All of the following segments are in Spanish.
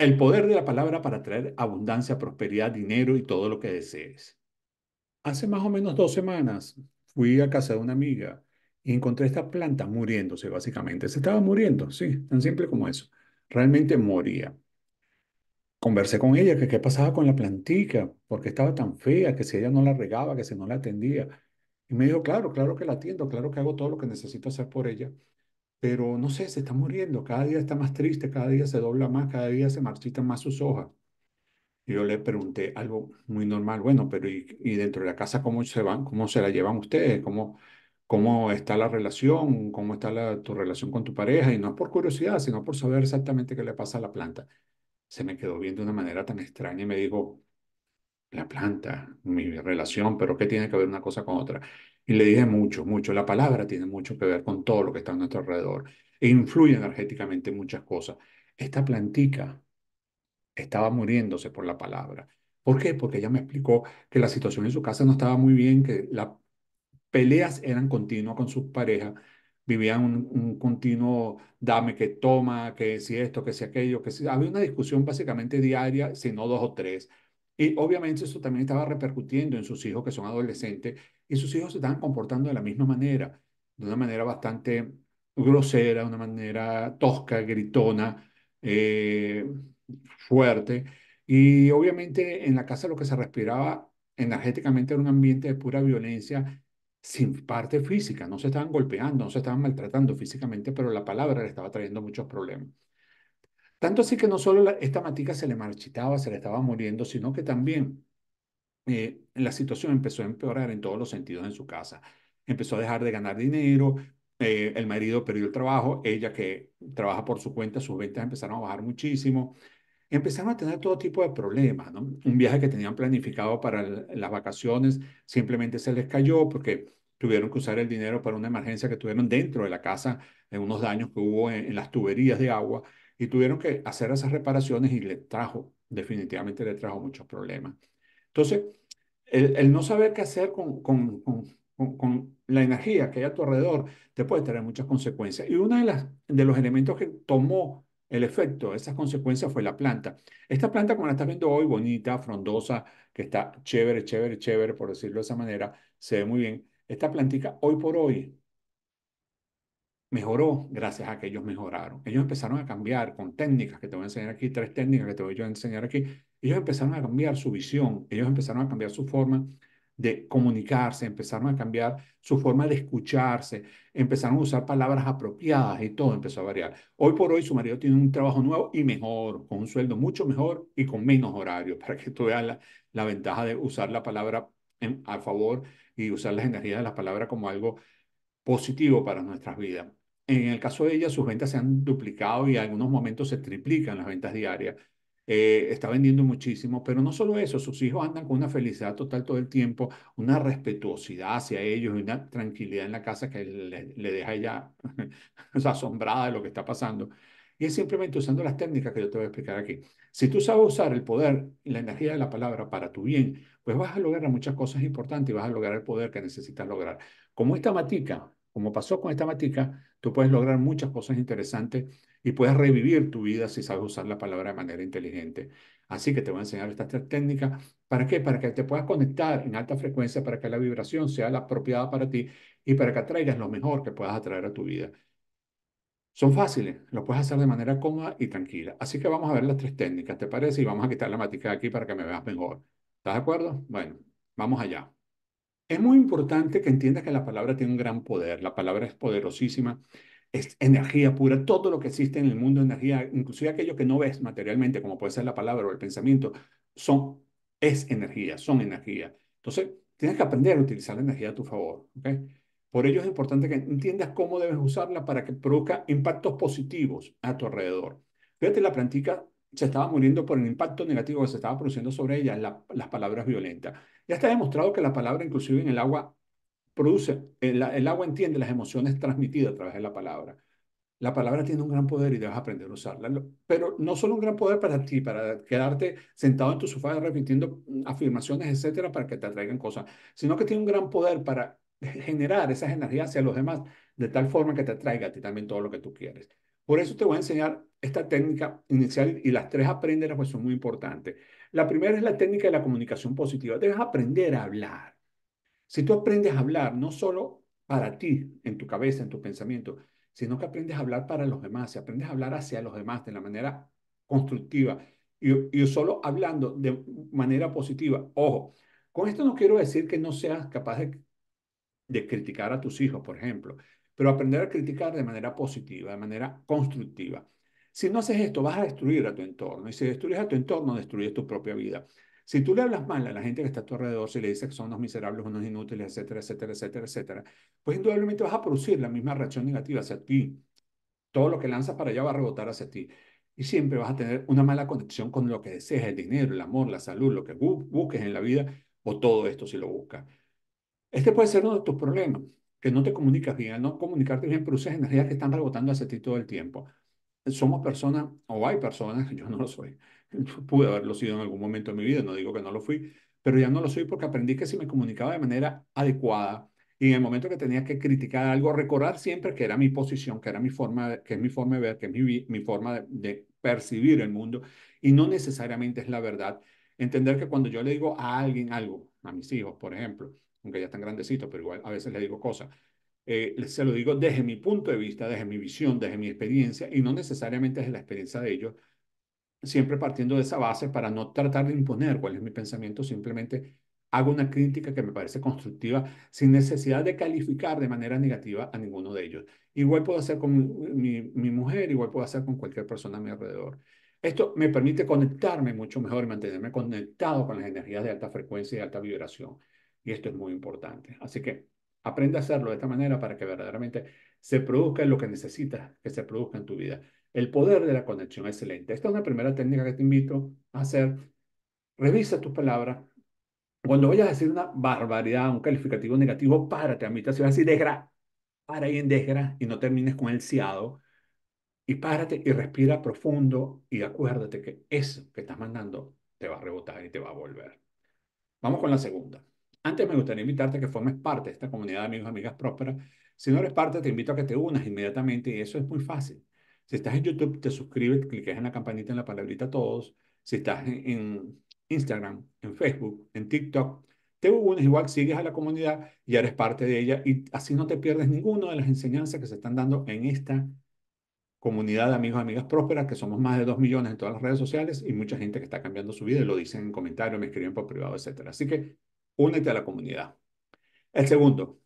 El poder de la palabra para traer abundancia, prosperidad, dinero y todo lo que desees. Hace más o menos dos semanas fui a casa de una amiga y encontré esta planta muriéndose, básicamente. Se estaba muriendo, sí, tan simple como eso. Realmente moría. Conversé con ella que qué pasaba con la plantica, porque estaba tan fea, que si ella no la regaba, que si no la atendía. Y me dijo, claro, claro que la atiendo, claro que hago todo lo que necesito hacer por ella pero no sé, se está muriendo, cada día está más triste, cada día se dobla más, cada día se marchitan más sus hojas. Y yo le pregunté algo muy normal, bueno, pero ¿y, dentro de la casa cómo se van, cómo se la llevan ustedes? ¿Cómo, cómo está la relación? ¿Cómo está la, tu relación con tu pareja? Y no es por curiosidad, sino por saber exactamente qué le pasa a la planta. Se me quedó viendo de una manera tan extraña y me dijo, la planta, mi relación, pero ¿qué tiene que ver una cosa con otra? Y le dije mucho, mucho. La palabra tiene mucho que ver con todo lo que está a nuestro alrededor e influye energéticamente muchas cosas. Esta plantica estaba muriéndose por la palabra. ¿Por qué? Porque ella me explicó que la situación en su casa no estaba muy bien, que las peleas eran continuas con sus parejas, vivían un, continuo dame que toma, que si esto, que si aquello, que si... Había una discusión básicamente diaria, si no dos o tres, y obviamente eso también estaba repercutiendo en sus hijos que son adolescentes y sus hijos se estaban comportando de la misma manera, de una manera bastante grosera, una manera tosca, gritona, eh, fuerte. Y obviamente en la casa lo que se respiraba energéticamente era un ambiente de pura violencia sin parte física, no se estaban golpeando, no se estaban maltratando físicamente, pero la palabra le estaba trayendo muchos problemas. Tanto así que no solo esta matica se le marchitaba, se le estaba muriendo, sino que también eh, la situación empezó a empeorar en todos los sentidos en su casa. Empezó a dejar de ganar dinero, eh, el marido perdió el trabajo, ella que trabaja por su cuenta, sus ventas empezaron a bajar muchísimo. Empezaron a tener todo tipo de problemas, ¿no? Un viaje que tenían planificado para las vacaciones simplemente se les cayó porque tuvieron que usar el dinero para una emergencia que tuvieron dentro de la casa, en unos daños que hubo en, en las tuberías de agua y tuvieron que hacer esas reparaciones y le trajo, definitivamente le trajo muchos problemas. Entonces, el, no saber qué hacer con, la energía que hay a tu alrededor te puede tener muchas consecuencias. Y uno de, las, de los elementos que tomó el efecto de esas consecuencias fue la planta. Esta planta, como la estás viendo hoy, bonita, frondosa, que está chévere, chévere, chévere, por decirlo de esa manera, se ve muy bien. Esta plantica hoy por hoy mejoró gracias a que ellos mejoraron. Ellos empezaron a cambiar con técnicas que te voy a enseñar aquí, tres técnicas que te voy a enseñar aquí. Ellos empezaron a cambiar su visión, ellos empezaron a cambiar su forma de comunicarse, empezaron a cambiar su forma de escucharse, empezaron a usar palabras apropiadas y todo empezó a variar. Hoy por hoy su marido tiene un trabajo nuevo y mejor, con un sueldo mucho mejor y con menos horarios para que tú veas la, ventaja de usar la palabra a favor y usar las energías de las palabras como algo positivo para nuestras vidas. En el caso de ella, sus ventas se han duplicado y en algunos momentos se triplican las ventas diarias. Eh, está vendiendo muchísimo, pero no solo eso, sus hijos andan con una felicidad total todo el tiempo, una respetuosidad hacia ellos y una tranquilidad en la casa que le, deja ella asombrada de lo que está pasando. Y es simplemente usando las técnicas que yo te voy a explicar aquí. Si tú sabes usar el poder y la energía de la palabra para tu bien, pues vas a lograr muchas cosas importantes y vas a lograr el poder que necesitas lograr. Como esta matica, como pasó con esta matica, tú puedes lograr muchas cosas interesantes y puedes revivir tu vida si sabes usar la palabra de manera inteligente. Así que te voy a enseñar estas tres técnicas. ¿Para qué? Para que te puedas conectar en alta frecuencia, para que la vibración sea la apropiada para ti y para que atraigas lo mejor que puedas atraer a tu vida. Son fáciles, lo puedes hacer de manera cómoda y tranquila. Así que vamos a ver las tres técnicas, ¿te parece? Y vamos a quitar la matica de aquí para que me veas mejor. ¿Estás de acuerdo? Bueno, vamos allá. Es muy importante que entiendas que la palabra tiene un gran poder, la palabra es poderosísima, es energía pura, todo lo que existe en el mundo es energía, inclusive aquello que no ves materialmente, como puede ser la palabra o el pensamiento, son, es energía, son energía. Entonces, tienes que aprender a utilizar la energía a tu favor. Por ello es importante que entiendas cómo debes usarla para que produzca impactos positivos a tu alrededor. Fíjate, la práctica se estaba muriendo por el impacto negativo que se estaba produciendo sobre ella, las palabras violentas. Ya está demostrado que la palabra, inclusive en el agua, produce, el, agua entiende las emociones transmitidas a través de la palabra. La palabra tiene un gran poder y debes aprender a usarla. Pero no solo un gran poder para ti, para quedarte sentado en tu sofá repitiendo mm, afirmaciones, etcétera, para que te atraigan cosas, sino que tiene un gran poder para generar esas energías hacia los demás de tal forma que te atraiga a ti también todo lo que tú quieres. Por eso te voy a enseñar esta técnica inicial y las tres aprenderas pues son muy importantes. La primera es la técnica de la comunicación positiva. Debes aprender a hablar. Si tú aprendes a hablar, no solo para ti, en tu cabeza, en tu pensamiento, sino que aprendes a hablar para los demás, si aprendes a hablar hacia los demás de la manera constructiva y, solo hablando de manera positiva. Ojo, con esto no quiero decir que no seas capaz de criticar a tus hijos, por ejemplo, pero aprender a criticar de manera positiva, de manera constructiva. Si no haces esto, vas a destruir a tu entorno. Y si destruyes a tu entorno, destruyes tu propia vida. Si tú le hablas mal a la gente que está a tu alrededor, y le dices que son unos miserables, unos inútiles, etcétera, etcétera, etcétera, etcétera, pues indudablemente vas a producir la misma reacción negativa hacia ti. Todo lo que lanzas para allá va a rebotar hacia ti. Y siempre vas a tener una mala conexión con lo que deseas, el dinero, el amor, la salud, lo que busques en la vida o todo esto si lo buscas. Este puede ser uno de tus problemas, que no te comunicas bien. no comunicarte bien, produces energías que están rebotando hacia ti todo el tiempo somos personas, o hay personas, yo no lo soy, pude haberlo sido en algún momento de mi vida, no digo que no lo fui, pero ya no lo soy porque aprendí que si me comunicaba de manera adecuada y en el momento que tenía que criticar algo, recordar siempre que era mi posición, que era mi forma, que es mi forma de ver, que es mi, mi forma de, de percibir el mundo y no necesariamente es la verdad. Entender que cuando yo le digo a alguien algo, a mis hijos, por ejemplo, aunque ya están grandecitos, pero igual a veces le digo cosas, eh, se lo digo desde mi punto de vista, desde mi visión, desde mi experiencia y no necesariamente desde la experiencia de ellos, siempre partiendo de esa base para no tratar de imponer cuál es mi pensamiento, simplemente hago una crítica que me parece constructiva sin necesidad de calificar de manera negativa a ninguno de ellos. Igual puedo hacer con mi, mi mujer, igual puedo hacer con cualquier persona a mi alrededor. Esto me permite conectarme mucho mejor y mantenerme conectado con las energías de alta frecuencia y alta vibración. Y esto es muy importante. Así que Aprende a hacerlo de esta manera para que verdaderamente se produzca lo que necesitas que se produzca en tu vida. El poder de la conexión es excelente. Esta es una primera técnica que te invito a hacer. Revisa tus palabras. Cuando vayas a decir una barbaridad, un calificativo negativo, párate a mitad. Si vas a decir desgra, para ahí en desgra y no termines con el ciado. Y párate y respira profundo y acuérdate que eso que estás mandando te va a rebotar y te va a volver. Vamos con la segunda. Antes me gustaría invitarte a que formes parte de esta comunidad de amigos y amigas prósperas. Si no eres parte, te invito a que te unas inmediatamente y eso es muy fácil. Si estás en YouTube, te suscribes, cliques en la campanita en la palabrita todos. Si estás en, Instagram, en Facebook, en TikTok, te unes igual, sigues a la comunidad y eres parte de ella y así no te pierdes ninguna de las enseñanzas que se están dando en esta comunidad de amigos y amigas prósperas, que somos más de 2 millones en todas las redes sociales y mucha gente que está cambiando su vida y lo dicen en comentarios, me escriben por privado, etc. Así que únete a la comunidad. El segundo,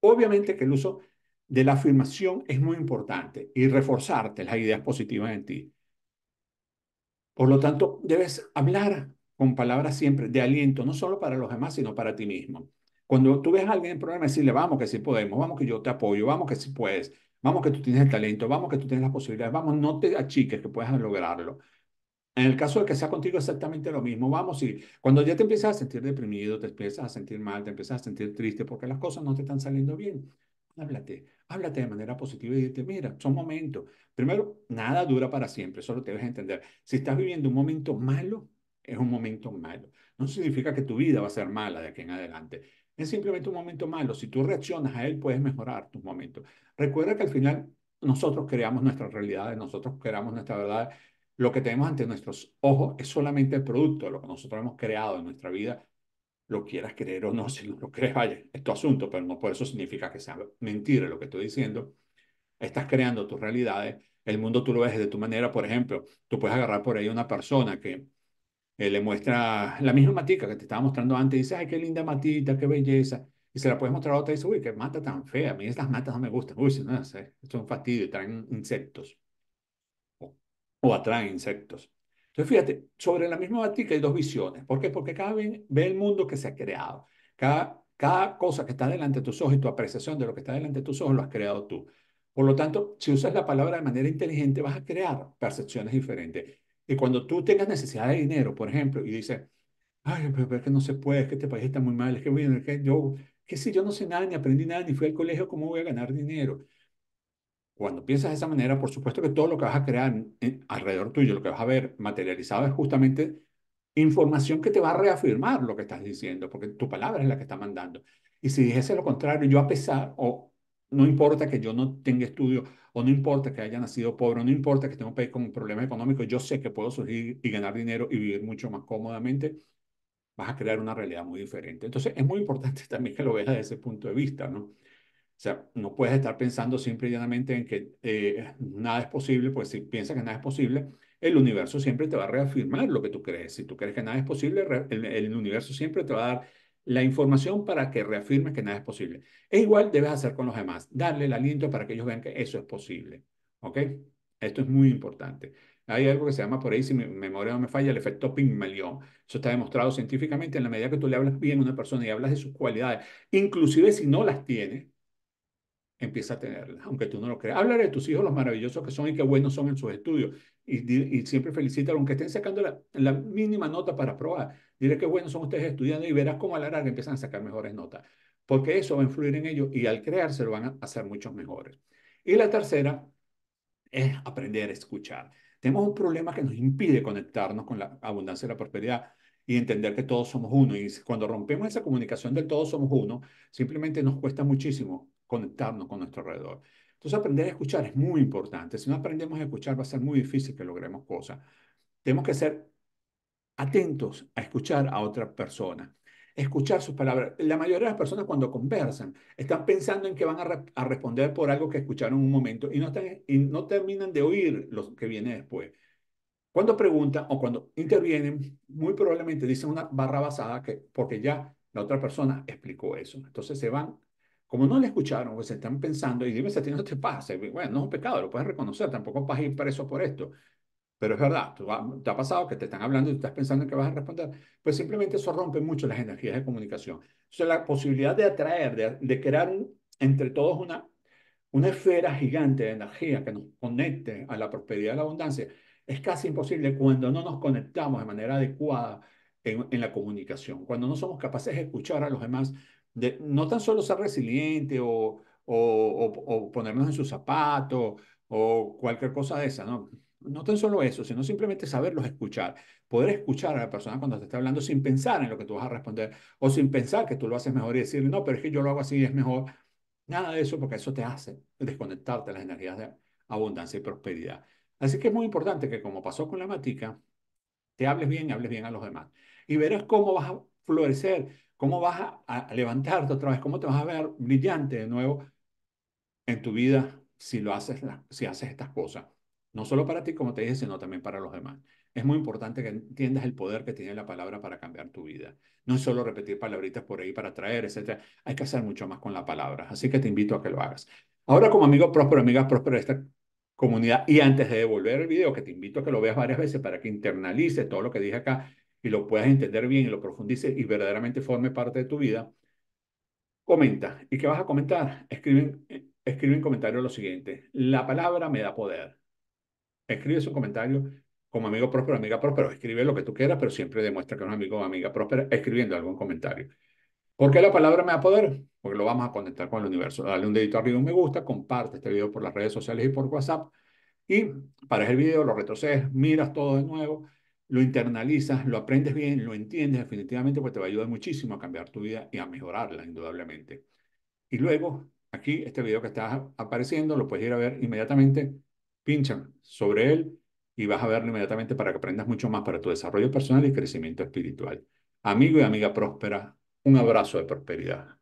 obviamente que el uso de la afirmación es muy importante y reforzarte las ideas positivas en ti. Por lo tanto, debes hablar con palabras siempre de aliento, no solo para los demás, sino para ti mismo. Cuando tú ves a alguien en problema, decirle, vamos que sí podemos, vamos que yo te apoyo, vamos que sí puedes, vamos que tú tienes el talento, vamos que tú tienes las posibilidades, vamos, no te achiques que puedas lograrlo. En el caso de que sea contigo exactamente lo mismo, vamos y cuando ya te empiezas a sentir deprimido, te empiezas a sentir mal, te empiezas a sentir triste porque las cosas no te están saliendo bien, háblate, háblate de manera positiva y dite, mira, son momentos. Primero, nada dura para siempre, solo te debes entender. Si estás viviendo un momento malo, es un momento malo. No significa que tu vida va a ser mala de aquí en adelante. Es simplemente un momento malo. Si tú reaccionas a él, puedes mejorar tus momentos. Recuerda que al final nosotros creamos nuestras realidades, nosotros creamos nuestra verdad lo que tenemos ante nuestros ojos es solamente el producto de lo que nosotros hemos creado en nuestra vida, lo quieras creer o no, si no lo crees, vaya, es tu asunto, pero no por eso significa que sea mentira lo que estoy diciendo. Estás creando tus realidades, el mundo tú lo ves de tu manera, por ejemplo, tú puedes agarrar por ahí una persona que eh, le muestra la misma matita que te estaba mostrando antes, y dice, ay, qué linda matita, qué belleza, y se la puedes mostrar a otra y dice, uy, qué mata tan fea, a mí estas matas no me gustan, uy, no sé, un fastidio, traen insectos o atraen insectos. Entonces, fíjate, sobre la misma batica hay dos visiones. ¿Por qué? Porque cada vez ve el mundo que se ha creado. Cada, cada cosa que está delante de tus ojos y tu apreciación de lo que está delante de tus ojos lo has creado tú. Por lo tanto, si usas la palabra de manera inteligente, vas a crear percepciones diferentes. Y cuando tú tengas necesidad de dinero, por ejemplo, y dices, ay, pero es que no se puede, es que este país está muy mal, es que, bueno, es que yo, que si yo no sé nada, ni aprendí nada, ni fui al colegio, ¿cómo voy a ganar dinero? Cuando piensas de esa manera, por supuesto que todo lo que vas a crear alrededor tuyo, lo que vas a ver materializado es justamente información que te va a reafirmar lo que estás diciendo, porque tu palabra es la que está mandando. Y si dijese lo contrario, yo a pesar, o no importa que yo no tenga estudio, o no importa que haya nacido pobre, o no importa que tenga un país con problemas económicos, yo sé que puedo surgir y ganar dinero y vivir mucho más cómodamente, vas a crear una realidad muy diferente. Entonces, es muy importante también que lo veas desde ese punto de vista, ¿no? O sea, no puedes estar pensando siempre y llanamente en que eh, nada es posible, pues si piensas que nada es posible, el universo siempre te va a reafirmar lo que tú crees. Si tú crees que nada es posible, el, universo siempre te va a dar la información para que reafirmes que nada es posible. Es igual debes hacer con los demás, darle el aliento para que ellos vean que eso es posible. ¿Ok? Esto es muy importante. Hay algo que se llama por ahí, si mi memoria no me falla, el efecto Pygmalion. Eso está demostrado científicamente en la medida que tú le hablas bien a una persona y hablas de sus cualidades, inclusive si no las tiene, empieza a tenerla aunque tú no lo creas. Háblale de tus hijos, los maravillosos que son y qué buenos son en sus estudios. Y, siempre felicítalo, aunque estén sacando la, mínima nota para probar. Dile qué buenos son ustedes estudiando y verás cómo a la larga empiezan a sacar mejores notas. Porque eso va a influir en ellos y al crearse lo van a hacer muchos mejores. Y la tercera es aprender a escuchar. Tenemos un problema que nos impide conectarnos con la abundancia y la prosperidad y entender que todos somos uno. Y cuando rompemos esa comunicación del todos somos uno, simplemente nos cuesta muchísimo conectarnos con nuestro alrededor. Entonces, aprender a escuchar es muy importante. Si no aprendemos a escuchar, va a ser muy difícil que logremos cosas. Tenemos que ser atentos a escuchar a otra persona, escuchar sus palabras. La mayoría de las personas cuando conversan están pensando en que van a, responder por algo que escucharon un momento y no, y no terminan de oír lo que viene después. Cuando preguntan o cuando intervienen, muy probablemente dicen una barra basada que, porque ya la otra persona explicó eso. Entonces se van como no le escucharon, pues están pensando, y dime si a ti no te pasa, bueno, no es un pecado, lo puedes reconocer, tampoco vas a ir preso por esto. Pero es verdad, te ha pasado que te están hablando y estás pensando en que vas a responder. Pues simplemente eso rompe mucho las energías de comunicación. sea, la posibilidad de atraer, de, crear entre todos una, una esfera gigante de energía que nos conecte a la prosperidad y la abundancia es casi imposible cuando no nos conectamos de manera adecuada en, en la comunicación, cuando no somos capaces de escuchar a los demás, no tan solo ser resiliente o, o, ponernos en su zapato o cualquier cosa de esa, ¿no? No tan solo eso, sino simplemente saberlos escuchar, poder escuchar a la persona cuando te está hablando sin pensar en lo que tú vas a responder o sin pensar que tú lo haces mejor y decirle no, pero es que yo lo hago así y es mejor. Nada de eso porque eso te hace desconectarte de las energías de abundancia y prosperidad. Así que es muy importante que como pasó con la matica, te hables bien y hables bien a los demás. Y verás cómo vas a florecer ¿Cómo vas a, levantarte otra vez? ¿Cómo te vas a ver brillante de nuevo en tu vida si lo haces, si haces estas cosas? No solo para ti, como te dije, sino también para los demás. Es muy importante que entiendas el poder que tiene la palabra para cambiar tu vida. No es solo repetir palabritas por ahí para traer, etc. Hay que hacer mucho más con la palabra. Así que te invito a que lo hagas. Ahora, como amigo próspero, amiga próspero de esta comunidad, y antes de devolver el video, que te invito a que lo veas varias veces para que internalice todo lo que dije acá y lo puedas entender bien y lo profundices y verdaderamente forme parte de tu vida, comenta. ¿Y qué vas a comentar? Escribe, escribe en comentario lo siguiente. La palabra me da poder. Escribe su comentario como amigo próspero, amiga próspero. Escribe lo que tú quieras, pero siempre demuestra que eres amigo o amiga próspera escribiendo algún comentario. ¿Por qué la palabra me da poder? Porque lo vamos a conectar con el universo. Dale un dedito arriba, un me gusta, comparte este video por las redes sociales y por WhatsApp. Y para el video, lo retrocedes, miras todo de nuevo lo internalizas, lo aprendes bien, lo entiendes definitivamente, pues te va a ayudar muchísimo a cambiar tu vida y a mejorarla, indudablemente. Y luego, aquí, este video que está apareciendo, lo puedes ir a ver inmediatamente, pincha sobre él y vas a verlo inmediatamente para que aprendas mucho más para tu desarrollo personal y crecimiento espiritual. Amigo y amiga próspera, un abrazo de prosperidad.